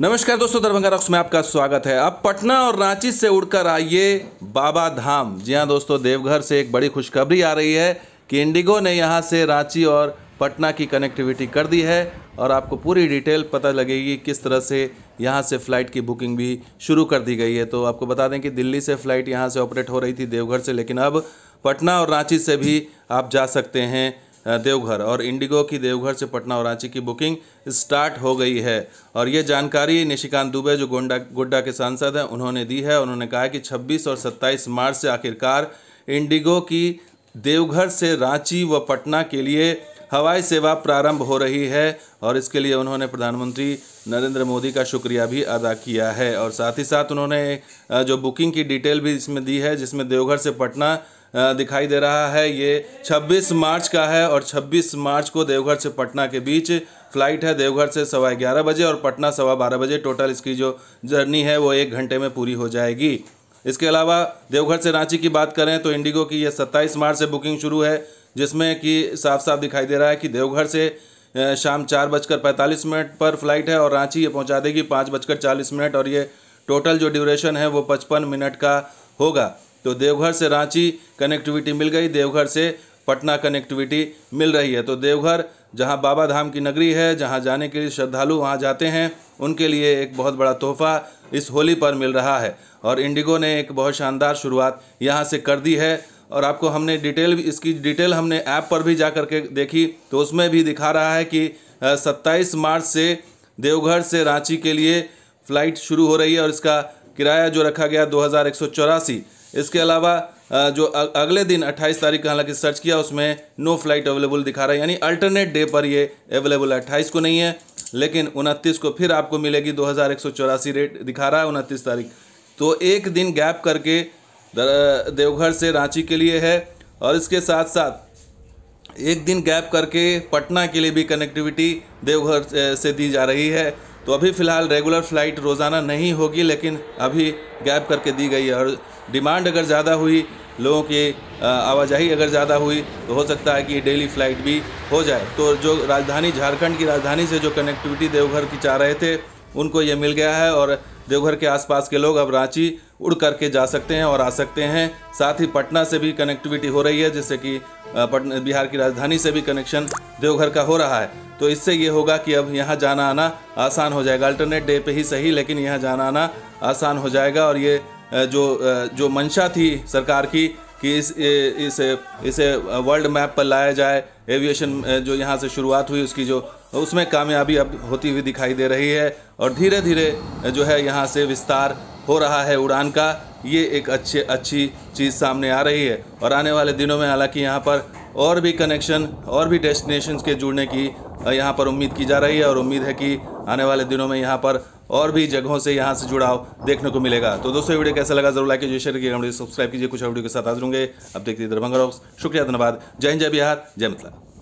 नमस्कार दोस्तों दरभंगा रक्स में आपका स्वागत है अब पटना और रांची से उड़कर आइए बाबा धाम जी हाँ दोस्तों देवघर से एक बड़ी खुशखबरी आ रही है कि इंडिगो ने यहाँ से रांची और पटना की कनेक्टिविटी कर दी है और आपको पूरी डिटेल पता लगेगी किस तरह से यहाँ से फ़्लाइट की बुकिंग भी शुरू कर दी गई है तो आपको बता दें कि दिल्ली से फ़्लाइट यहाँ से ऑपरेट हो रही थी देवघर से लेकिन अब पटना और रांची से भी आप जा सकते हैं देवघर और इंडिगो की देवघर से पटना और रांची की बुकिंग स्टार्ट हो गई है और ये जानकारी निशिकांत दुबे जो गोंडा गोड्डा के सांसद हैं उन्होंने दी है उन्होंने कहा कि 26 और 27 मार्च से आखिरकार इंडिगो की देवघर से रांची व पटना के लिए हवाई सेवा प्रारंभ हो रही है और इसके लिए उन्होंने प्रधानमंत्री नरेंद्र मोदी का शुक्रिया भी अदा किया है और साथ ही साथ उन्होंने जो बुकिंग की डिटेल भी इसमें दी है जिसमें देवघर से पटना दिखाई दे रहा है ये 26 मार्च का है और 26 मार्च को देवघर से पटना के बीच फ्लाइट है देवघर से सवा ग्यारह बजे और पटना सवा बारह बजे टोटल इसकी जो जर्नी है वो एक घंटे में पूरी हो जाएगी इसके अलावा देवघर से रांची की बात करें तो इंडिगो की ये 27 मार्च से बुकिंग शुरू है जिसमें कि साफ साफ दिखाई दे रहा है कि देवघर से शाम चार बजकर पैंतालीस मिनट पर फ्लाइट है और रांची ये पहुंचा देगी पाँच बजकर चालीस मिनट और ये टोटल जो ड्यूरेशन है वो पचपन मिनट का होगा तो देवघर से रांची कनेक्टिविटी मिल गई देवघर से पटना कनेक्टिविटी मिल रही है तो देवघर जहां बाबा धाम की नगरी है जहां जाने के लिए श्रद्धालु वहां जाते हैं उनके लिए एक बहुत बड़ा तोहफा इस होली पर मिल रहा है और इंडिगो ने एक बहुत शानदार शुरुआत यहाँ से कर दी है और आपको हमने डिटेल इसकी डिटेल हमने ऐप पर भी जा कर के देखी तो उसमें भी दिखा रहा है कि सत्ताईस मार्च से देवघर से रांची के लिए फ़्लाइट शुरू हो रही है और इसका किराया जो रखा गया दो हज़ार एक सौ चौरासी इसके अलावा जो अगले दिन 28 तारीख का हालांकि सर्च किया उसमें नो फ्लाइट अवेलेबल दिखा रहा है यानी अल्टरनेट डे पर ये अवेलेबल है अट्ठाईस को नहीं है लेकिन उनतीस को फिर आपको मिलेगी दो रेट दिखा रहा है उनतीस तारीख तो एक दिन गैप करके देवघर से रांची के लिए है और इसके साथ साथ एक दिन गैप करके पटना के लिए भी कनेक्टिविटी देवघर से दी जा रही है तो अभी फ़िलहाल रेगुलर फ़्लाइट रोज़ाना नहीं होगी लेकिन अभी गैप करके दी गई है और डिमांड अगर ज़्यादा हुई लोगों की आवाजाही अगर ज़्यादा हुई तो हो सकता है कि डेली फ़्लाइट भी हो जाए तो जो राजधानी झारखंड की राजधानी से जो कनेक्टिविटी देवघर की चाह रहे थे उनको ये मिल गया है और देवघर के आसपास के लोग अब रांची उड़ करके जा सकते हैं और आ सकते हैं साथ ही पटना से भी कनेक्टिविटी हो रही है जैसे कि बिहार की राजधानी से भी कनेक्शन देवघर का हो रहा है तो इससे ये होगा कि अब यहाँ जाना आना आसान हो जाएगा अल्टरनेट डे पे ही सही लेकिन यहाँ जाना आना आसान हो जाएगा और ये जो जो मंशा थी सरकार की कि इस इसे इसे वर्ल्ड मैप पर लाया जाए एविएशन जो यहाँ से शुरुआत हुई उसकी जो उसमें कामयाबी अब होती हुई दिखाई दे रही है और धीरे धीरे जो है यहाँ से विस्तार हो रहा है उड़ान का ये एक अच्छे अच्छी चीज़ सामने आ रही है और आने वाले दिनों में हालांकि यहाँ पर और भी कनेक्शन और भी डेस्टिनेशंस के जुड़ने की यहाँ पर उम्मीद की जा रही है और उम्मीद है कि आने वाले दिनों में यहाँ पर और भी जगहों से यहाँ से जुड़ाव देखने को मिलेगा तो दोस्तों वीडियो कैसा लगा जरूर लाइक कीजिए शेयर कीजिए सब्सक्राइब कीजिए कुछ वीडियो के साथ आज होंगे अब देखते दरभंगा रॉक्स शुक्रिया धन्यवाद जय हिंद जय बिहार जय मतलब